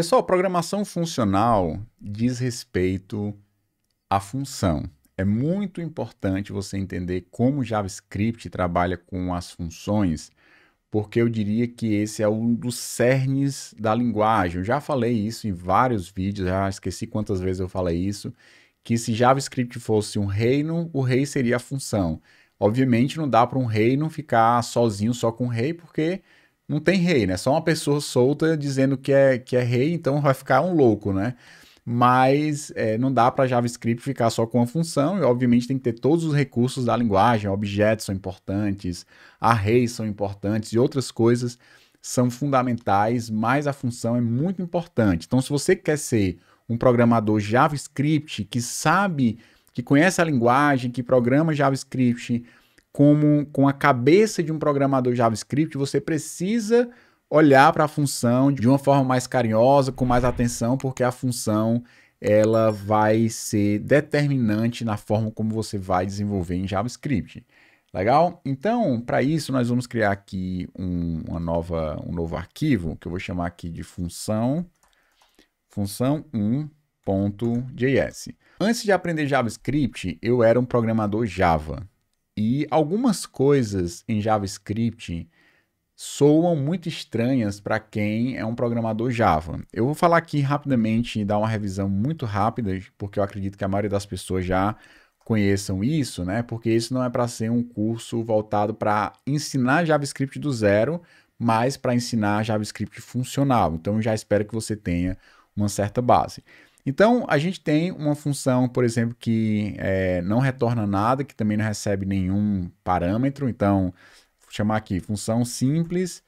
Pessoal, programação funcional diz respeito à função. É muito importante você entender como JavaScript trabalha com as funções, porque eu diria que esse é um dos cernes da linguagem. Eu já falei isso em vários vídeos, já esqueci quantas vezes eu falei isso, que se JavaScript fosse um reino, o rei seria a função. Obviamente não dá para um reino ficar sozinho só com o rei, porque não tem rei, né? Só uma pessoa solta dizendo que é, que é rei, então vai ficar um louco, né? Mas é, não dá para JavaScript ficar só com a função, e obviamente tem que ter todos os recursos da linguagem, objetos são importantes, arrays são importantes e outras coisas são fundamentais, mas a função é muito importante. Então, se você quer ser um programador JavaScript que sabe, que conhece a linguagem, que programa JavaScript, como com a cabeça de um programador JavaScript, você precisa olhar para a função de uma forma mais carinhosa, com mais atenção, porque a função ela vai ser determinante na forma como você vai desenvolver em JavaScript. Legal? Então, para isso, nós vamos criar aqui um, uma nova, um novo arquivo, que eu vou chamar aqui de função, função 1.js. Antes de aprender JavaScript, eu era um programador Java. E algumas coisas em JavaScript soam muito estranhas para quem é um programador Java. Eu vou falar aqui rapidamente e dar uma revisão muito rápida, porque eu acredito que a maioria das pessoas já conheçam isso, né? Porque isso não é para ser um curso voltado para ensinar JavaScript do zero, mas para ensinar JavaScript funcional. Então eu já espero que você tenha uma certa base. Então, a gente tem uma função, por exemplo, que é, não retorna nada, que também não recebe nenhum parâmetro. Então, vou chamar aqui função simples.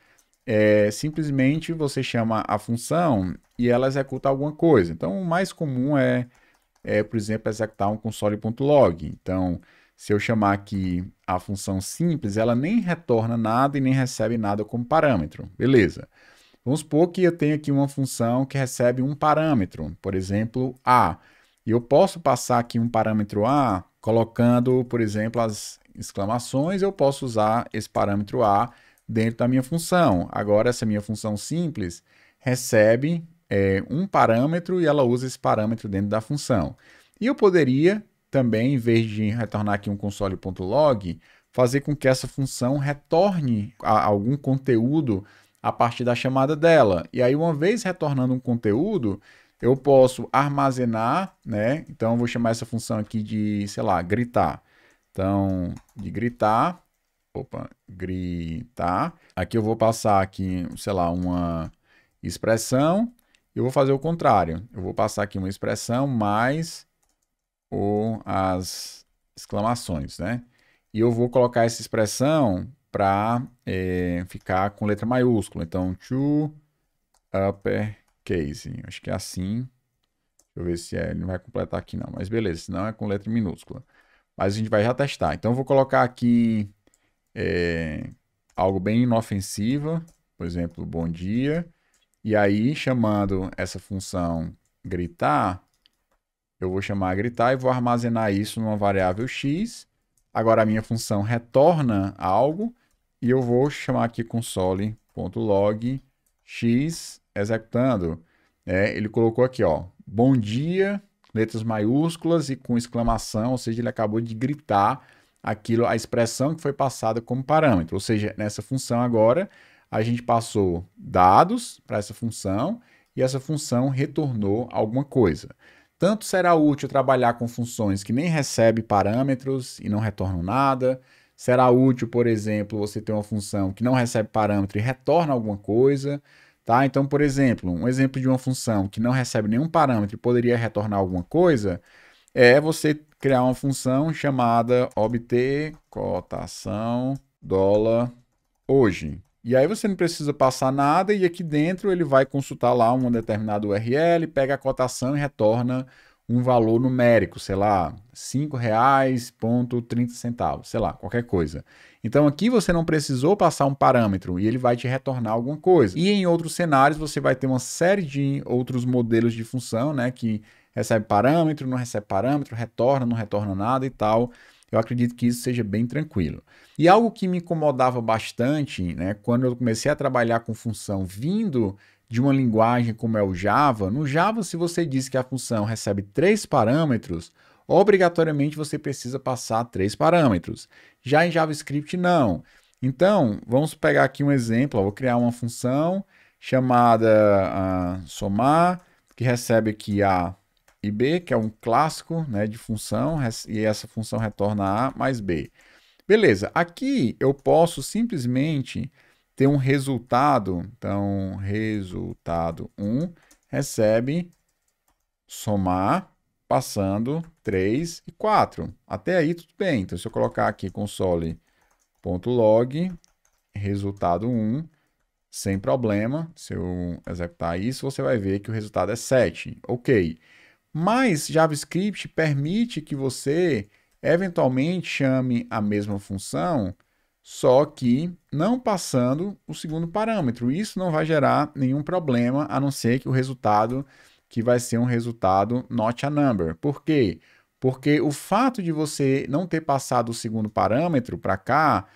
É, simplesmente você chama a função e ela executa alguma coisa. Então, o mais comum é, é por exemplo, executar um console.log. Então, se eu chamar aqui a função simples, ela nem retorna nada e nem recebe nada como parâmetro. Beleza. Beleza. Vamos supor que eu tenho aqui uma função que recebe um parâmetro, por exemplo, A. E eu posso passar aqui um parâmetro A colocando, por exemplo, as exclamações, eu posso usar esse parâmetro A dentro da minha função. Agora, essa minha função simples recebe é, um parâmetro e ela usa esse parâmetro dentro da função. E eu poderia também, em vez de retornar aqui um console.log, fazer com que essa função retorne algum conteúdo a partir da chamada dela. E aí, uma vez retornando um conteúdo, eu posso armazenar, né? Então, eu vou chamar essa função aqui de, sei lá, gritar. Então, de gritar, opa, gritar. Aqui eu vou passar aqui, sei lá, uma expressão. Eu vou fazer o contrário. Eu vou passar aqui uma expressão mais ou as exclamações, né? E eu vou colocar essa expressão para é, eh, ficar com letra maiúscula. Então, to uppercase. Acho que é assim. Deixa eu ver se é, ele não vai completar aqui não, mas beleza, senão é com letra minúscula. Mas a gente vai já testar. Então, eu vou colocar aqui é, algo bem inofensivo, por exemplo, bom dia. E aí, chamando essa função gritar, eu vou chamar gritar e vou armazenar isso numa variável x. Agora, a minha função retorna algo e eu vou chamar aqui console.log x executando. É, ele colocou aqui, ó, bom dia, letras maiúsculas e com exclamação, ou seja, ele acabou de gritar aquilo, a expressão que foi passada como parâmetro. Ou seja, nessa função agora, a gente passou dados para essa função e essa função retornou alguma coisa. Tanto será útil trabalhar com funções que nem recebem parâmetros e não retornam nada, Será útil, por exemplo, você ter uma função que não recebe parâmetro e retorna alguma coisa, tá? Então, por exemplo, um exemplo de uma função que não recebe nenhum parâmetro e poderia retornar alguma coisa é você criar uma função chamada obter cotação dólar hoje. E aí você não precisa passar nada e aqui dentro ele vai consultar lá uma determinada URL, pega a cotação e retorna um valor numérico, sei lá, R$ 5,30, sei lá, qualquer coisa. Então aqui você não precisou passar um parâmetro e ele vai te retornar alguma coisa. E em outros cenários você vai ter uma série de outros modelos de função, né, que recebe parâmetro, não recebe parâmetro, retorna, não retorna nada e tal. Eu acredito que isso seja bem tranquilo. E algo que me incomodava bastante, né, quando eu comecei a trabalhar com função vindo de uma linguagem como é o Java, no Java, se você diz que a função recebe três parâmetros, obrigatoriamente você precisa passar três parâmetros. Já em JavaScript, não. Então, vamos pegar aqui um exemplo. Eu vou criar uma função chamada uh, somar, que recebe aqui a e b, que é um clássico né, de função, e essa função retorna a mais b. Beleza, aqui eu posso simplesmente ter um resultado. Então, resultado 1 recebe somar passando 3 e 4. Até aí tudo bem. Então, se eu colocar aqui console.log resultado 1, sem problema. Se eu executar isso, você vai ver que o resultado é 7. Ok. Mas JavaScript permite que você eventualmente chame a mesma função só que não passando o segundo parâmetro. Isso não vai gerar nenhum problema, a não ser que o resultado que vai ser um resultado not a number. Por quê? Porque o fato de você não ter passado o segundo parâmetro para cá,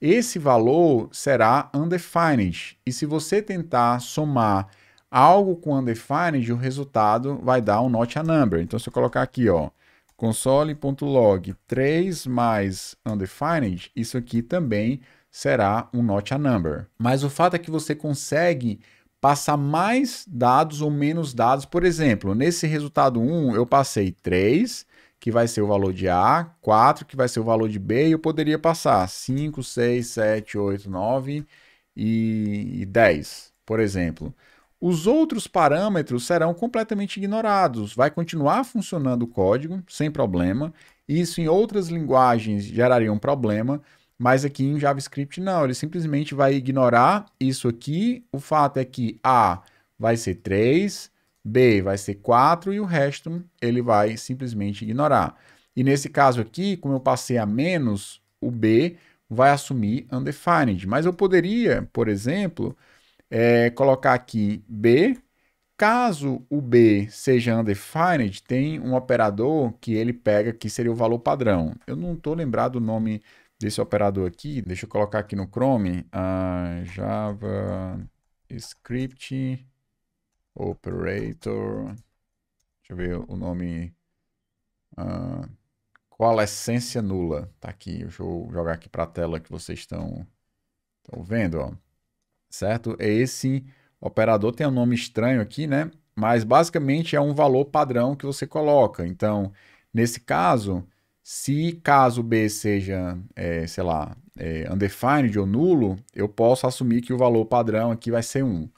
esse valor será undefined. E se você tentar somar algo com undefined, o resultado vai dar um not a number. Então, se eu colocar aqui, ó, console.log 3 mais undefined, isso aqui também será um not a number. Mas o fato é que você consegue passar mais dados ou menos dados. Por exemplo, nesse resultado 1, eu passei 3, que vai ser o valor de A, 4, que vai ser o valor de B, e eu poderia passar 5, 6, 7, 8, 9 e 10, por exemplo. Os outros parâmetros serão completamente ignorados. Vai continuar funcionando o código sem problema. Isso em outras linguagens geraria um problema, mas aqui em JavaScript não. Ele simplesmente vai ignorar isso aqui. O fato é que A vai ser 3, B vai ser 4 e o resto ele vai simplesmente ignorar. E nesse caso aqui, como eu passei a menos, o B vai assumir undefined. Mas eu poderia, por exemplo, é, colocar aqui B. Caso o B seja undefined, tem um operador que ele pega que seria o valor padrão. Eu não estou lembrado o nome desse operador aqui. Deixa eu colocar aqui no Chrome. Uh, Java Script Operator. Deixa eu ver o nome. Uh, essência nula. Tá aqui. Deixa eu jogar aqui para a tela que vocês estão, estão vendo. Ó certo? Esse operador tem um nome estranho aqui, né? Mas basicamente é um valor padrão que você coloca. Então, nesse caso, se caso B seja, é, sei lá, é, undefined ou nulo, eu posso assumir que o valor padrão aqui vai ser 1.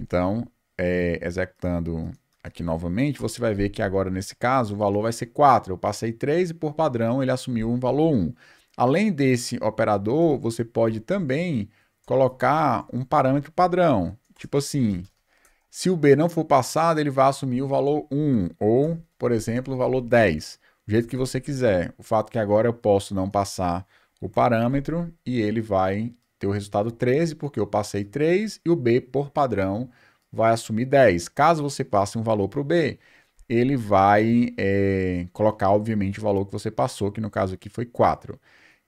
Então, é, executando aqui novamente, você vai ver que agora nesse caso o valor vai ser 4. Eu passei 3 e por padrão ele assumiu um valor 1. Além desse operador, você pode também colocar um parâmetro padrão. Tipo assim, se o B não for passado, ele vai assumir o valor 1 ou, por exemplo, o valor 10, o jeito que você quiser. O fato é que agora eu posso não passar o parâmetro e ele vai ter o resultado 13, porque eu passei 3 e o B, por padrão, vai assumir 10. Caso você passe um valor para o B, ele vai é, colocar, obviamente, o valor que você passou, que no caso aqui foi 4.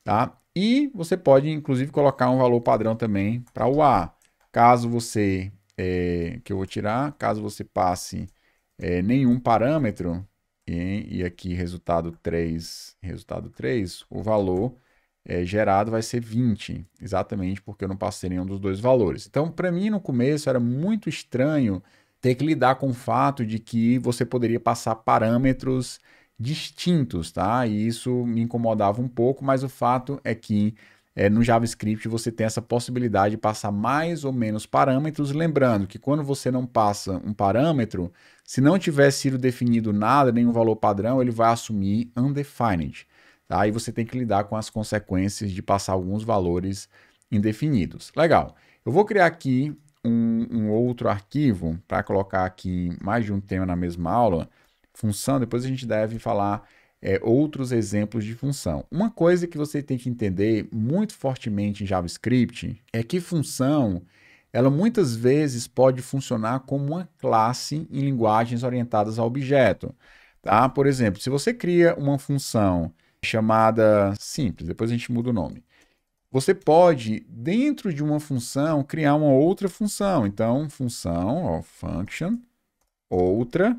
Tá? E você pode, inclusive, colocar um valor padrão também para o A. Caso você, é, que eu vou tirar, caso você passe é, nenhum parâmetro, e, e, aqui resultado 3, resultado 3, o valor é, gerado vai ser 20, exatamente porque eu não passei nenhum dos dois valores. Então, para mim, no começo, era muito estranho ter que lidar com o fato de que você poderia passar parâmetros distintos, tá? E isso me incomodava um pouco, mas o fato é que é, no JavaScript você tem essa possibilidade de passar mais ou menos parâmetros. Lembrando que quando você não passa um parâmetro, se não tiver sido definido nada, nenhum valor padrão, ele vai assumir undefined. Tá? E você tem que lidar com as consequências de passar alguns valores indefinidos. Legal. Eu vou criar aqui um, um outro arquivo para colocar aqui mais de um tema na mesma aula função, depois a gente deve falar é, outros exemplos de função. Uma coisa que você tem que entender muito fortemente em JavaScript é que função ela muitas vezes pode funcionar como uma classe em linguagens orientadas a objeto. Tá? Por exemplo, se você cria uma função chamada simples, depois a gente muda o nome. Você pode, dentro de uma função, criar uma outra função. Então, função, ó, function, outra,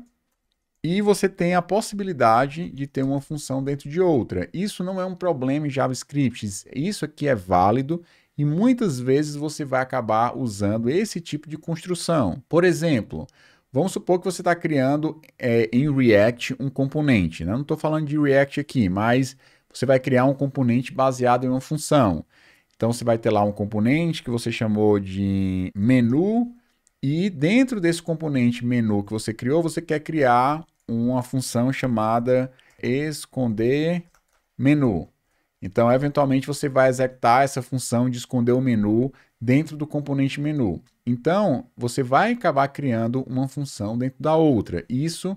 e você tem a possibilidade de ter uma função dentro de outra. Isso não é um problema em JavaScript. Isso aqui é válido e muitas vezes você vai acabar usando esse tipo de construção. Por exemplo, vamos supor que você está criando é, em React um componente. Né? Não estou falando de React aqui, mas você vai criar um componente baseado em uma função. Então você vai ter lá um componente que você chamou de menu e dentro desse componente menu que você criou, você quer criar uma função chamada esconder menu. Então, eventualmente, você vai executar essa função de esconder o menu dentro do componente menu. Então, você vai acabar criando uma função dentro da outra. Isso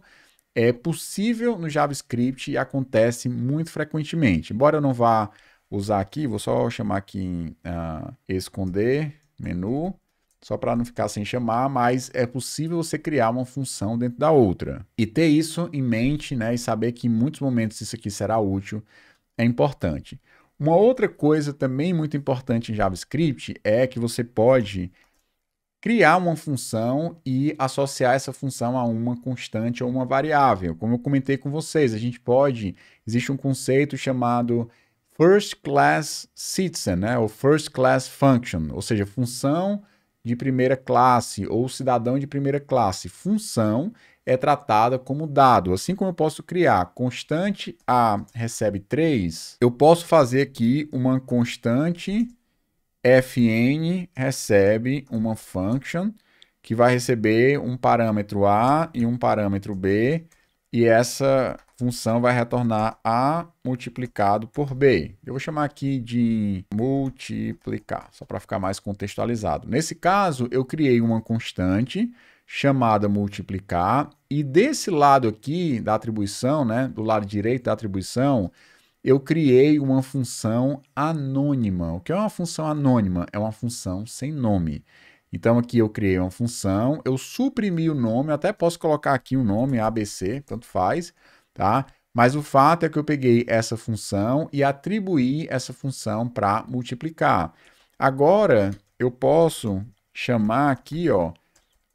é possível no JavaScript e acontece muito frequentemente. Embora eu não vá usar aqui, vou só chamar aqui em uh, esconder menu só para não ficar sem chamar, mas é possível você criar uma função dentro da outra. E ter isso em mente, né, e saber que em muitos momentos isso aqui será útil, é importante. Uma outra coisa também muito importante em JavaScript é que você pode criar uma função e associar essa função a uma constante ou uma variável. Como eu comentei com vocês, a gente pode, existe um conceito chamado first class citizen, né, ou first class function, ou seja, função de primeira classe ou cidadão de primeira classe. Função é tratada como dado. Assim como eu posso criar constante A recebe 3, eu posso fazer aqui uma constante fn recebe uma function que vai receber um parâmetro A e um parâmetro B e essa função vai retornar A multiplicado por B. Eu vou chamar aqui de multiplicar, só para ficar mais contextualizado. Nesse caso, eu criei uma constante chamada multiplicar, e desse lado aqui da atribuição, né, do lado direito da atribuição, eu criei uma função anônima. O que é uma função anônima? É uma função sem nome. Então aqui eu criei uma função, eu suprimi o nome, até posso colocar aqui o um nome ABC, tanto faz, tá? Mas o fato é que eu peguei essa função e atribuí essa função para multiplicar. Agora eu posso chamar aqui, ó,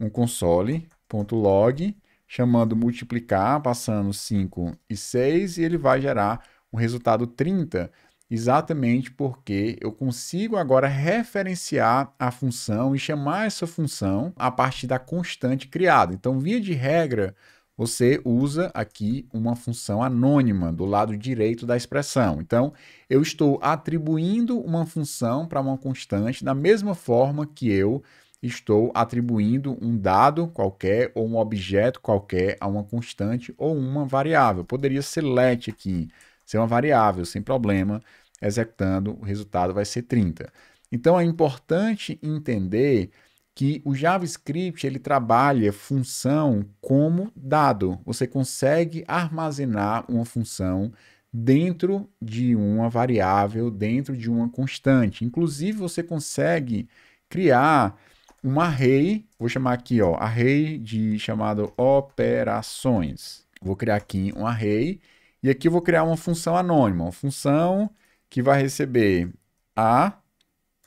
um console.log, chamando multiplicar, passando 5 e 6, e ele vai gerar um resultado 30 exatamente porque eu consigo agora referenciar a função e chamar essa função a partir da constante criada. Então, via de regra, você usa aqui uma função anônima do lado direito da expressão. Então, eu estou atribuindo uma função para uma constante da mesma forma que eu estou atribuindo um dado qualquer ou um objeto qualquer a uma constante ou uma variável. Poderia ser let aqui, ser uma variável, sem problema executando, o resultado vai ser 30. Então é importante entender que o JavaScript ele trabalha função como dado. Você consegue armazenar uma função dentro de uma variável, dentro de uma constante. Inclusive você consegue criar um array, vou chamar aqui, ó, array de chamado operações. Vou criar aqui um array e aqui eu vou criar uma função anônima, uma função que vai receber A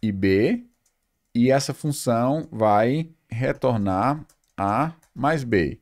e B, e essa função vai retornar A mais B.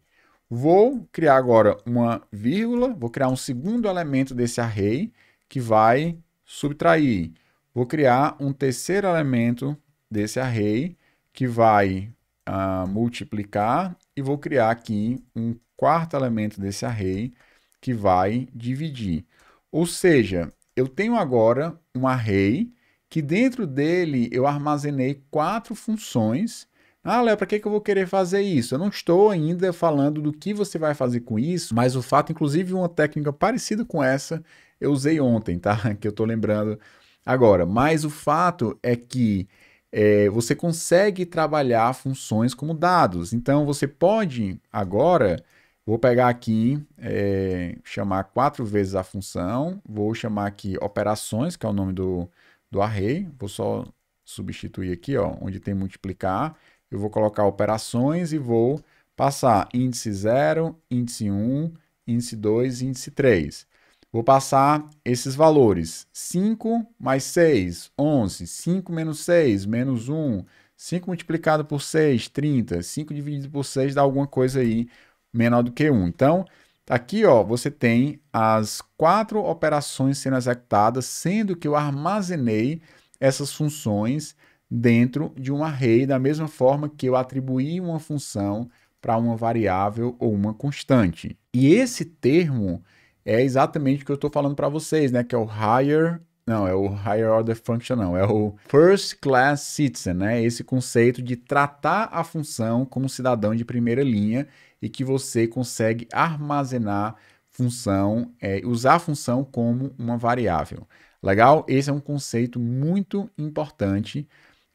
Vou criar agora uma vírgula, vou criar um segundo elemento desse array que vai subtrair. Vou criar um terceiro elemento desse array que vai uh, multiplicar e vou criar aqui um quarto elemento desse array que vai dividir. Ou seja, eu tenho agora um array que dentro dele eu armazenei quatro funções. Ah, Léo, para que, que eu vou querer fazer isso? Eu não estou ainda falando do que você vai fazer com isso, mas o fato, inclusive, uma técnica parecida com essa eu usei ontem, tá? Que eu estou lembrando agora. Mas o fato é que é, você consegue trabalhar funções como dados. Então, você pode agora Vou pegar aqui, é, chamar quatro vezes a função, vou chamar aqui operações, que é o nome do, do array, vou só substituir aqui, ó, onde tem multiplicar, eu vou colocar operações e vou passar índice 0, índice 1, índice 2 índice 3. Vou passar esses valores, 5 mais 6, 11, 5 menos 6, menos 1, 5 multiplicado por 6, 30, 5 dividido por 6 dá alguma coisa aí, menor do que 1. Então, aqui ó, você tem as quatro operações sendo executadas, sendo que eu armazenei essas funções dentro de um array, da mesma forma que eu atribuí uma função para uma variável ou uma constante. E esse termo é exatamente o que eu estou falando para vocês, né? Que é o higher não, é o Higher Order Function, não. É o First Class Citizen, né? Esse conceito de tratar a função como cidadão de primeira linha e que você consegue armazenar função, é, usar a função como uma variável. Legal? Esse é um conceito muito importante,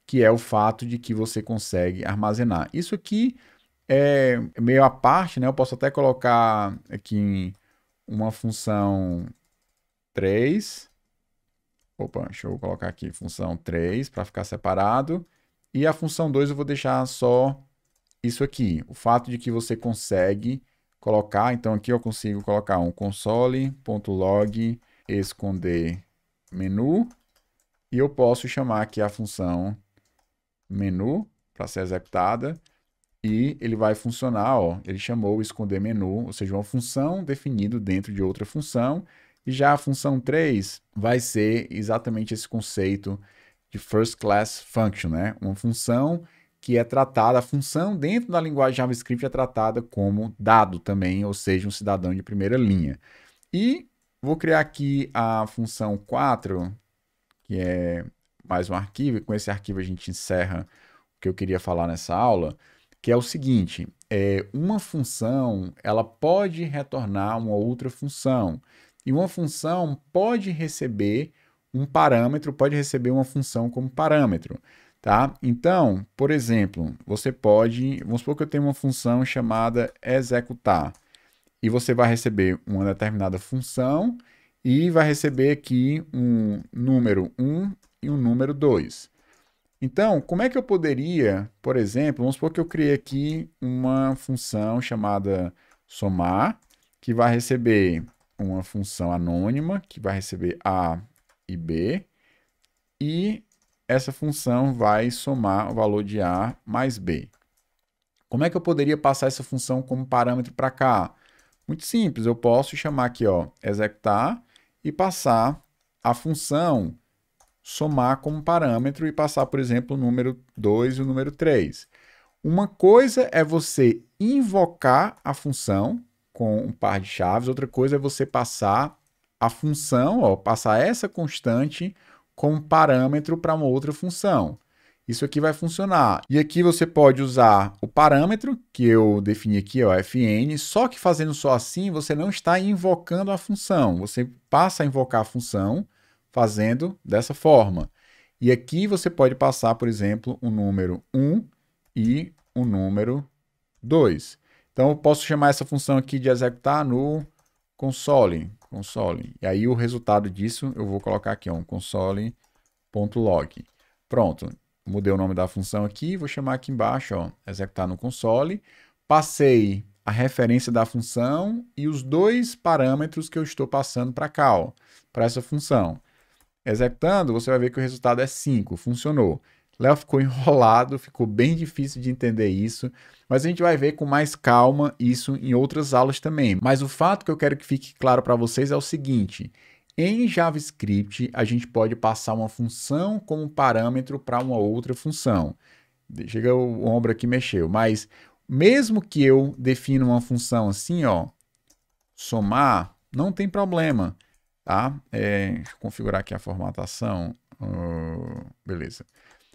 que é o fato de que você consegue armazenar. Isso aqui é meio à parte, né? Eu posso até colocar aqui uma função 3 Opa, deixa eu colocar aqui função 3 para ficar separado. E a função 2 eu vou deixar só isso aqui. O fato de que você consegue colocar, então aqui eu consigo colocar um console.log esconder menu e eu posso chamar aqui a função menu para ser executada e ele vai funcionar, ó, ele chamou esconder menu, ou seja, uma função definida dentro de outra função já a função 3 vai ser exatamente esse conceito de first class function, né? Uma função que é tratada, a função dentro da linguagem JavaScript é tratada como dado também, ou seja, um cidadão de primeira linha. E vou criar aqui a função 4, que é mais um arquivo, e com esse arquivo a gente encerra o que eu queria falar nessa aula, que é o seguinte, é, uma função ela pode retornar uma outra função. E uma função pode receber um parâmetro, pode receber uma função como parâmetro, tá? Então, por exemplo, você pode, vamos supor que eu tenho uma função chamada executar e você vai receber uma determinada função e vai receber aqui um número 1 e um número 2. Então, como é que eu poderia, por exemplo, vamos supor que eu criei aqui uma função chamada somar, que vai receber uma função anônima que vai receber A e B e essa função vai somar o valor de A mais B. Como é que eu poderia passar essa função como parâmetro para cá? Muito simples, eu posso chamar aqui, ó, executar e passar a função somar como parâmetro e passar, por exemplo, o número 2 e o número 3. Uma coisa é você invocar a função, com um par de chaves, outra coisa é você passar a função, ó, passar essa constante como parâmetro para uma outra função. Isso aqui vai funcionar. E aqui você pode usar o parâmetro que eu defini aqui, ó, é fn, só que fazendo só assim, você não está invocando a função. Você passa a invocar a função fazendo dessa forma. E aqui você pode passar, por exemplo, o um número 1 e o um número 2. Então eu posso chamar essa função aqui de executar no console, console. E aí o resultado disso eu vou colocar aqui, um console.log. Pronto, mudei o nome da função aqui, vou chamar aqui embaixo, ó, executar no console. Passei a referência da função e os dois parâmetros que eu estou passando para cá, para essa função. Executando, você vai ver que o resultado é 5, funcionou. Léo ficou enrolado, ficou bem difícil de entender isso, mas a gente vai ver com mais calma isso em outras aulas também. Mas o fato que eu quero que fique claro para vocês é o seguinte: em JavaScript, a gente pode passar uma função como parâmetro para uma outra função. Chega o ombro aqui mexeu, mas mesmo que eu defina uma função assim, ó, somar, não tem problema, tá? É, configurar aqui a formatação, uh, beleza.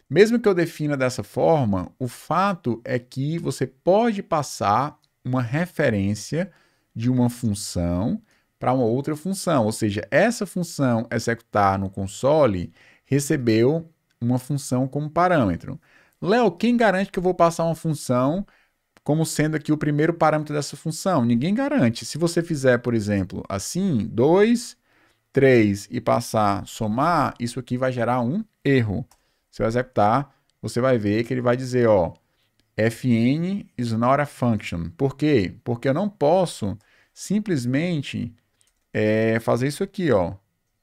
Mesmo que eu defina dessa forma, o fato é que você pode passar uma referência de uma função para uma outra função, ou seja, essa função executar no console recebeu uma função como parâmetro. Léo, quem garante que eu vou passar uma função como sendo aqui o primeiro parâmetro dessa função? Ninguém garante. Se você fizer, por exemplo, assim, 2, 3 e passar somar, isso aqui vai gerar um erro. Você vai executar, você vai ver que ele vai dizer, ó, fn is not a function. Por quê? Porque eu não posso simplesmente é, fazer isso aqui, ó,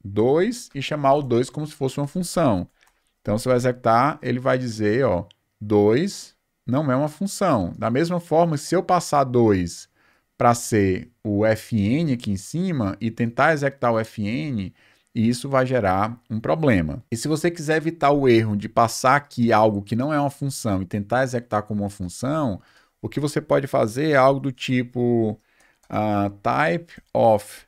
2 e chamar o 2 como se fosse uma função. Então, você vai executar, ele vai dizer, ó, 2 não é uma função. Da mesma forma, se eu passar 2 para ser o fn aqui em cima e tentar executar o fn, e isso vai gerar um problema. E se você quiser evitar o erro de passar aqui algo que não é uma função e tentar executar como uma função, o que você pode fazer é algo do tipo uh, type of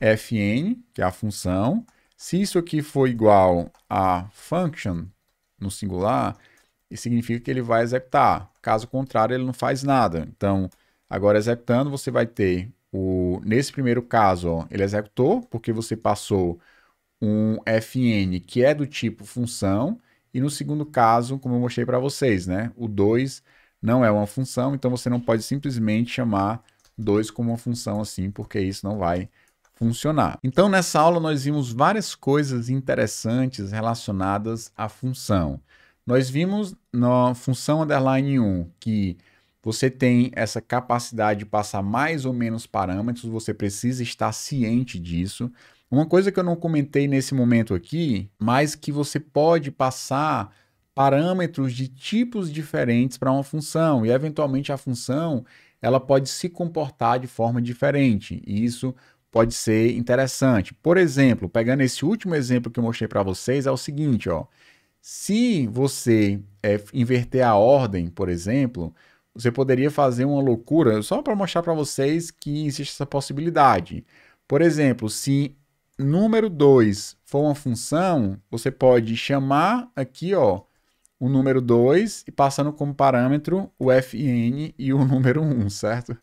fn, que é a função. Se isso aqui for igual a function no singular, isso significa que ele vai executar. Caso contrário, ele não faz nada. Então, agora executando, você vai ter o nesse primeiro caso, ó, ele executou porque você passou um fn que é do tipo função, e no segundo caso, como eu mostrei para vocês, né, o 2 não é uma função, então você não pode simplesmente chamar 2 como uma função assim, porque isso não vai funcionar. Então, nessa aula, nós vimos várias coisas interessantes relacionadas à função. Nós vimos na função underline 1 que você tem essa capacidade de passar mais ou menos parâmetros, você precisa estar ciente disso. Uma coisa que eu não comentei nesse momento aqui, mas que você pode passar parâmetros de tipos diferentes para uma função e eventualmente a função ela pode se comportar de forma diferente e isso pode ser interessante. Por exemplo, pegando esse último exemplo que eu mostrei para vocês é o seguinte, ó. Se você é, inverter a ordem, por exemplo, você poderia fazer uma loucura só para mostrar para vocês que existe essa possibilidade. Por exemplo, se número 2 for uma função, você pode chamar aqui, ó, o número 2 e passando como parâmetro o fn e o número 1, um, certo?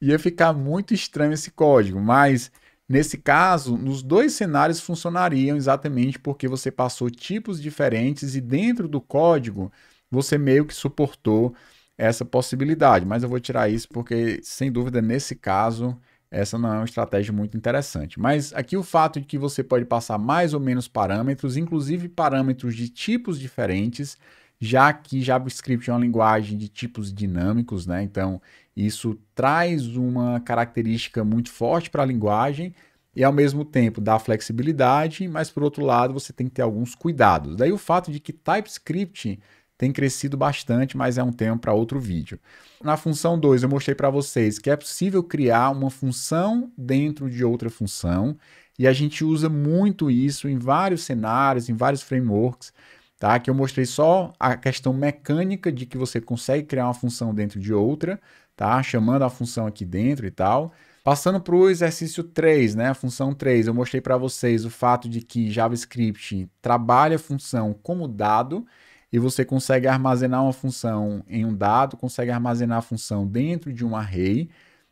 Ia ficar muito estranho esse código, mas nesse caso, nos dois cenários funcionariam exatamente porque você passou tipos diferentes e dentro do código você meio que suportou essa possibilidade, mas eu vou tirar isso porque sem dúvida nesse caso essa não é uma estratégia muito interessante. Mas aqui o fato de que você pode passar mais ou menos parâmetros, inclusive parâmetros de tipos diferentes, já que JavaScript é uma linguagem de tipos dinâmicos, né? Então, isso traz uma característica muito forte para a linguagem e ao mesmo tempo dá flexibilidade, mas por outro lado, você tem que ter alguns cuidados. Daí o fato de que TypeScript tem crescido bastante, mas é um tema para outro vídeo. Na função 2, eu mostrei para vocês que é possível criar uma função dentro de outra função, e a gente usa muito isso em vários cenários, em vários frameworks, tá? Que eu mostrei só a questão mecânica de que você consegue criar uma função dentro de outra, tá? Chamando a função aqui dentro e tal. Passando para o exercício 3, né? A função 3, eu mostrei para vocês o fato de que JavaScript trabalha a função como dado, e você consegue armazenar uma função em um dado, consegue armazenar a função dentro de um array.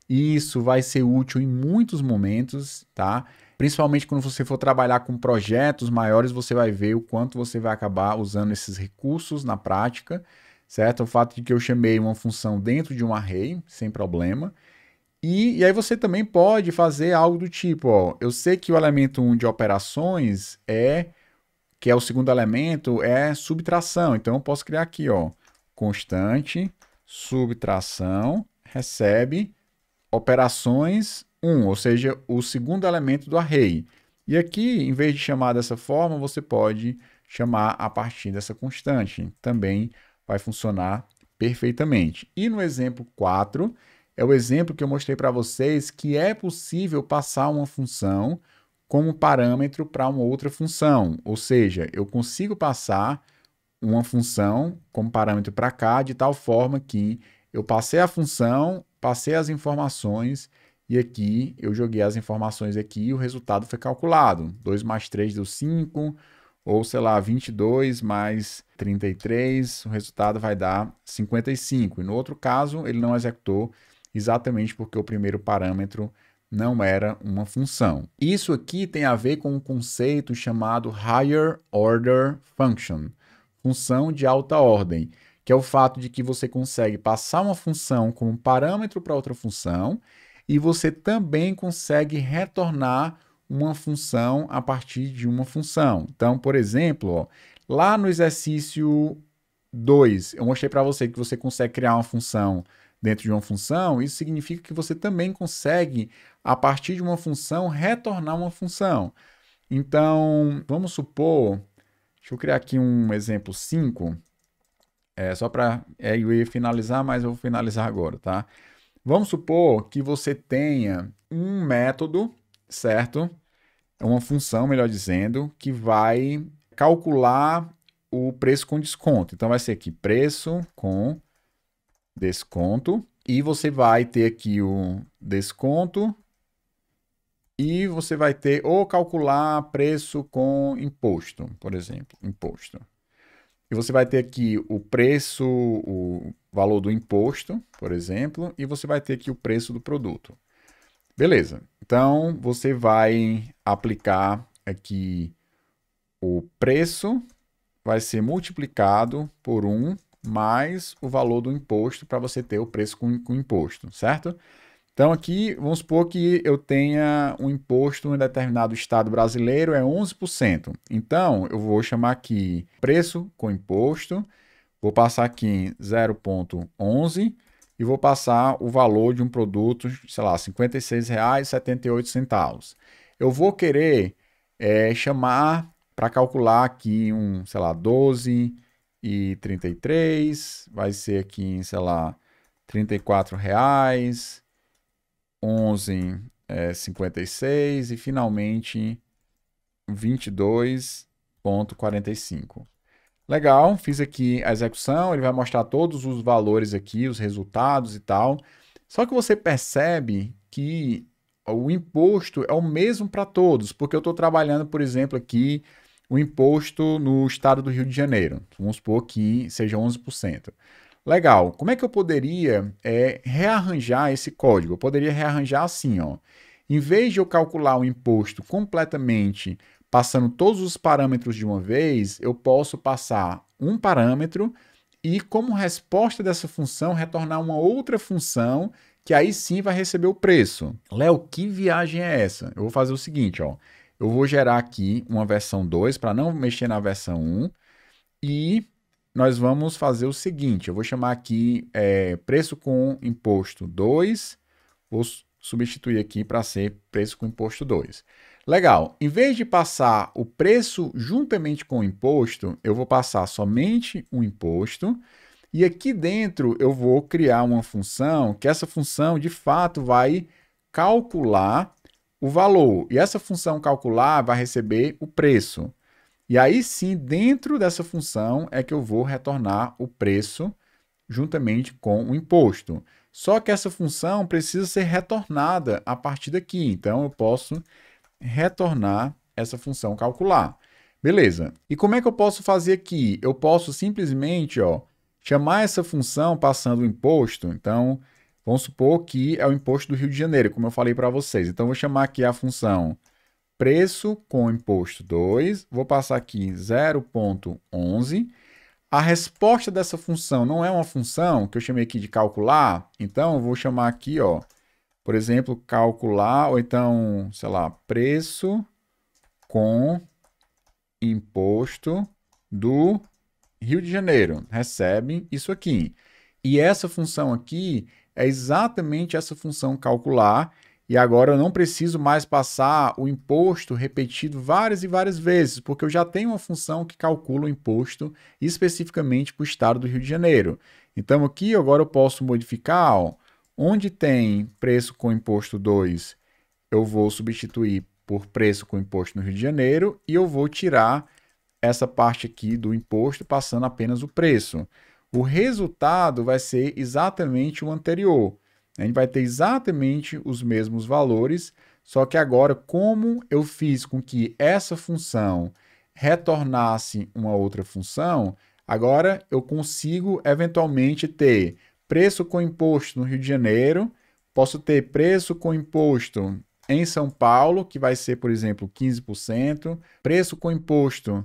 E isso vai ser útil em muitos momentos, tá? Principalmente quando você for trabalhar com projetos maiores, você vai ver o quanto você vai acabar usando esses recursos na prática, certo? O fato de que eu chamei uma função dentro de um array, sem problema. E, e aí você também pode fazer algo do tipo, ó, eu sei que o elemento 1 de operações é que é o segundo elemento, é subtração. Então, eu posso criar aqui, ó, constante, subtração, recebe operações 1, ou seja, o segundo elemento do array. E aqui, em vez de chamar dessa forma, você pode chamar a partir dessa constante. Também vai funcionar perfeitamente. E no exemplo 4, é o exemplo que eu mostrei para vocês que é possível passar uma função como parâmetro para uma outra função. Ou seja, eu consigo passar uma função como parâmetro para cá de tal forma que eu passei a função, passei as informações e aqui eu joguei as informações aqui e o resultado foi calculado. 2 mais 3 deu 5, ou sei lá, 22 mais 33, o resultado vai dar 55. E no outro caso, ele não executou exatamente porque o primeiro parâmetro não era uma função. Isso aqui tem a ver com um conceito chamado higher order function, função de alta ordem, que é o fato de que você consegue passar uma função como parâmetro para outra função e você também consegue retornar uma função a partir de uma função. Então, por exemplo, ó, lá no exercício 2, eu mostrei para você que você consegue criar uma função dentro de uma função, isso significa que você também consegue, a partir de uma função, retornar uma função. Então, vamos supor, deixa eu criar aqui um exemplo 5, é, só para é, eu ia finalizar, mas eu vou finalizar agora, tá? Vamos supor que você tenha um método, certo? É uma função, melhor dizendo, que vai calcular o preço com desconto. Então vai ser aqui preço com desconto. E você vai ter aqui o desconto. E você vai ter ou calcular preço com imposto, por exemplo, imposto. E você vai ter aqui o preço, o valor do imposto, por exemplo, e você vai ter aqui o preço do produto. Beleza. Então, você vai aplicar aqui o preço vai ser multiplicado por 1 mais o valor do imposto para você ter o preço com, com imposto, certo? Então aqui, vamos supor que eu tenha um imposto em determinado estado brasileiro é 11%. Então, eu vou chamar aqui preço com imposto, vou passar aqui 0.11 e vou passar o valor de um produto, sei lá, R$ 56,78. Eu vou querer é, chamar para calcular aqui um, sei lá, 12, e 33, vai ser aqui em, sei lá, 34 reais, 11 é, 56 e finalmente 22.45. Legal, fiz aqui a execução, ele vai mostrar todos os valores aqui, os resultados e tal. Só que você percebe que o imposto é o mesmo para todos, porque eu estou trabalhando, por exemplo, aqui o imposto no estado do Rio de Janeiro. Vamos supor que seja 11%. Legal. Como é que eu poderia é, rearranjar esse código? Eu poderia rearranjar assim, ó. Em vez de eu calcular o imposto completamente passando todos os parâmetros de uma vez, eu posso passar um parâmetro e, como resposta dessa função, retornar uma outra função que aí sim vai receber o preço. Léo, que viagem é essa? Eu vou fazer o seguinte, ó. Eu vou gerar aqui uma versão 2 para não mexer na versão 1. E nós vamos fazer o seguinte, eu vou chamar aqui é, preço com imposto 2, vou substituir aqui para ser preço com imposto 2. Legal, em vez de passar o preço juntamente com o imposto, eu vou passar somente o um imposto, e aqui dentro eu vou criar uma função, que essa função de fato vai calcular o valor e essa função calcular vai receber o preço. E aí sim, dentro dessa função é que eu vou retornar o preço juntamente com o imposto. Só que essa função precisa ser retornada a partir daqui. Então eu posso retornar essa função calcular. Beleza. E como é que eu posso fazer aqui? Eu posso simplesmente ó, chamar essa função passando o imposto. Então, Vamos supor que é o imposto do Rio de Janeiro, como eu falei para vocês. Então, vou chamar aqui a função preço com imposto 2, vou passar aqui 0.11. A resposta dessa função não é uma função que eu chamei aqui de calcular, então eu vou chamar aqui, ó, por exemplo, calcular, ou então, sei lá, preço com imposto do Rio de Janeiro. Recebe isso aqui. E essa função aqui, é exatamente essa função calcular. E agora eu não preciso mais passar o imposto repetido várias e várias vezes, porque eu já tenho uma função que calcula o imposto especificamente para o estado do Rio de Janeiro. Então aqui agora eu posso modificar, ó, onde tem preço com imposto 2, eu vou substituir por preço com imposto no Rio de Janeiro e eu vou tirar essa parte aqui do imposto passando apenas o preço o resultado vai ser exatamente o anterior. A gente vai ter exatamente os mesmos valores, só que agora, como eu fiz com que essa função retornasse uma outra função, agora eu consigo eventualmente ter preço com imposto no Rio de Janeiro, posso ter preço com imposto em São Paulo, que vai ser, por exemplo, 15%, preço com imposto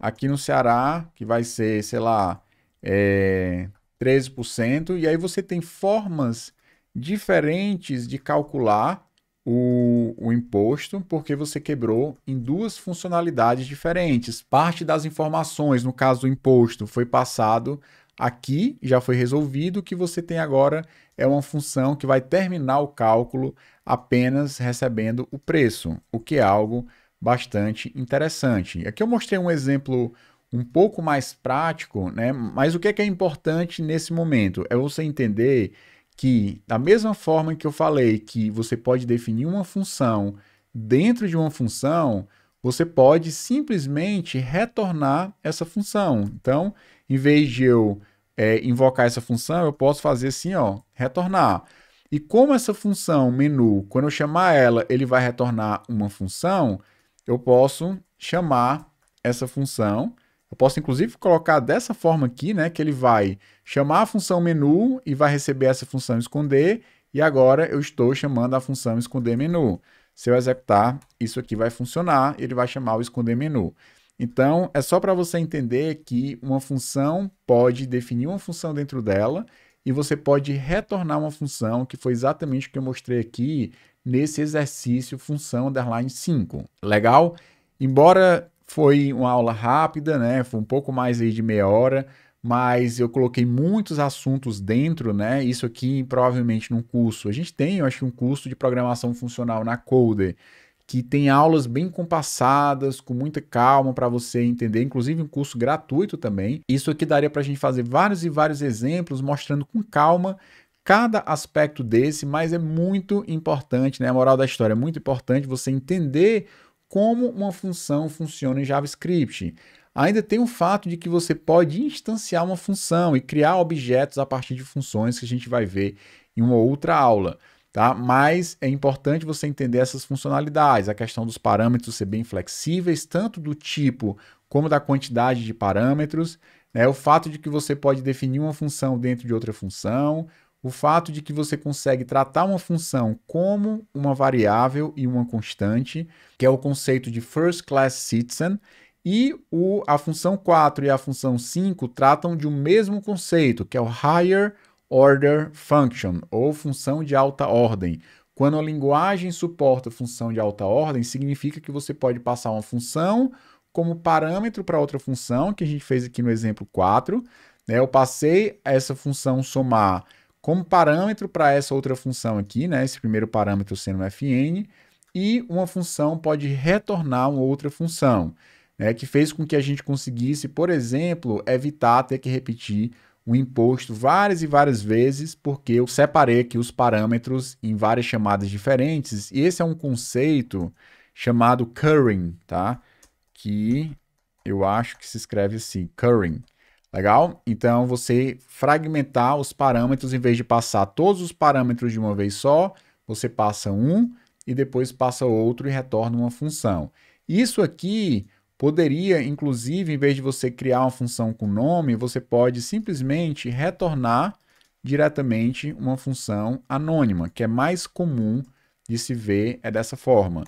aqui no Ceará, que vai ser, sei lá, é, 13%, e aí você tem formas diferentes de calcular o, o, imposto, porque você quebrou em duas funcionalidades diferentes. Parte das informações, no caso do imposto, foi passado aqui, já foi resolvido. O que você tem agora é uma função que vai terminar o cálculo apenas recebendo o preço, o que é algo bastante interessante. Aqui eu mostrei um exemplo um pouco mais prático, né? Mas o que é, que é importante nesse momento? É você entender que, da mesma forma que eu falei que você pode definir uma função dentro de uma função, você pode simplesmente retornar essa função. Então, em vez de eu é, invocar essa função, eu posso fazer assim, ó, retornar. E como essa função menu, quando eu chamar ela, ele vai retornar uma função, eu posso chamar essa função eu posso inclusive colocar dessa forma aqui, né, que ele vai chamar a função menu e vai receber essa função esconder, e agora eu estou chamando a função esconder menu. Se eu executar, isso aqui vai funcionar, ele vai chamar o esconder menu. Então, é só para você entender que uma função pode definir uma função dentro dela e você pode retornar uma função, que foi exatamente o que eu mostrei aqui nesse exercício função underline 5. Legal? Embora foi uma aula rápida, né? Foi um pouco mais aí de meia hora, mas eu coloquei muitos assuntos dentro, né? Isso aqui provavelmente num curso. A gente tem, eu acho que um curso de programação funcional na Coder que tem aulas bem compassadas, com muita calma para você entender, inclusive um curso gratuito também. Isso aqui daria para a gente fazer vários e vários exemplos, mostrando com calma cada aspecto desse, mas é muito importante, né? A moral da história é muito importante você entender como uma função funciona em JavaScript. Ainda tem o fato de que você pode instanciar uma função e criar objetos a partir de funções que a gente vai ver em uma outra aula. Tá? Mas é importante você entender essas funcionalidades, a questão dos parâmetros ser bem flexíveis, tanto do tipo como da quantidade de parâmetros, né? o fato de que você pode definir uma função dentro de outra função, o fato de que você consegue tratar uma função como uma variável e uma constante, que é o conceito de first class citizen, e o, a função 4 e a função 5 tratam de um mesmo conceito, que é o higher order function, ou função de alta ordem. Quando a linguagem suporta função de alta ordem, significa que você pode passar uma função como parâmetro para outra função, que a gente fez aqui no exemplo 4. Né? Eu passei essa função somar como parâmetro para essa outra função aqui, né, esse primeiro parâmetro sendo fn, e uma função pode retornar uma outra função, né, que fez com que a gente conseguisse, por exemplo, evitar ter que repetir o imposto várias e várias vezes, porque eu separei aqui os parâmetros em várias chamadas diferentes, e esse é um conceito chamado curring, tá? Que eu acho que se escreve assim, curring Legal? Então você fragmentar os parâmetros em vez de passar todos os parâmetros de uma vez só, você passa um e depois passa outro e retorna uma função. Isso aqui poderia, inclusive, em vez de você criar uma função com nome, você pode simplesmente retornar diretamente uma função anônima, que é mais comum de se ver é dessa forma.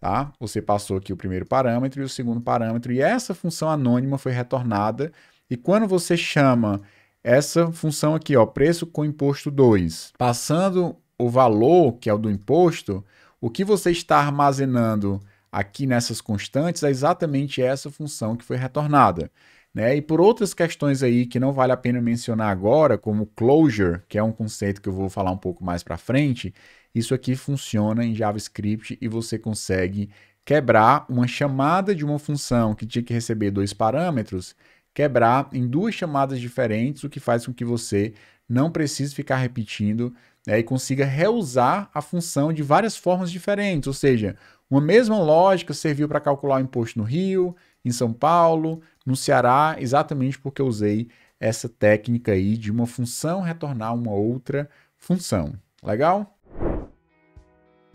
Tá? Você passou aqui o primeiro parâmetro e o segundo parâmetro, e essa função anônima foi retornada e quando você chama essa função aqui, ó, preço com imposto 2, passando o valor, que é o do imposto, o que você está armazenando aqui nessas constantes é exatamente essa função que foi retornada. Né? E por outras questões aí que não vale a pena mencionar agora, como closure, que é um conceito que eu vou falar um pouco mais para frente, isso aqui funciona em JavaScript e você consegue quebrar uma chamada de uma função que tinha que receber dois parâmetros quebrar em duas chamadas diferentes, o que faz com que você não precise ficar repetindo né, e consiga reusar a função de várias formas diferentes. Ou seja, uma mesma lógica serviu para calcular o imposto no Rio, em São Paulo, no Ceará, exatamente porque eu usei essa técnica aí de uma função retornar uma outra função. Legal?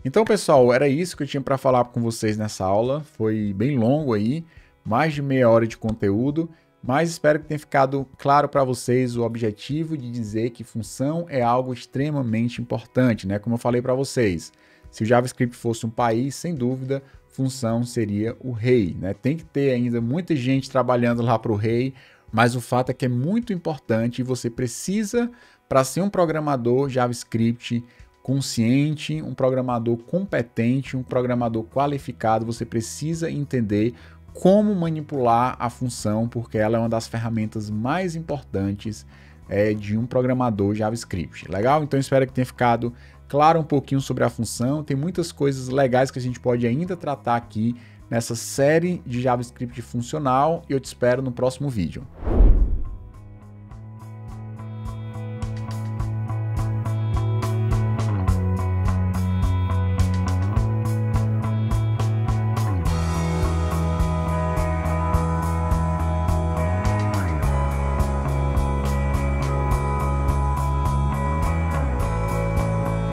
Então, pessoal, era isso que eu tinha para falar com vocês nessa aula. Foi bem longo aí, mais de meia hora de conteúdo. Mas espero que tenha ficado claro para vocês o objetivo de dizer que função é algo extremamente importante, né? Como eu falei para vocês, se o JavaScript fosse um país, sem dúvida, função seria o rei, né? Tem que ter ainda muita gente trabalhando lá para o rei, mas o fato é que é muito importante e você precisa, para ser um programador JavaScript consciente, um programador competente, um programador qualificado, você precisa entender como manipular a função, porque ela é uma das ferramentas mais importantes é, de um programador JavaScript. Legal? Então espero que tenha ficado claro um pouquinho sobre a função. Tem muitas coisas legais que a gente pode ainda tratar aqui nessa série de JavaScript funcional e eu te espero no próximo vídeo.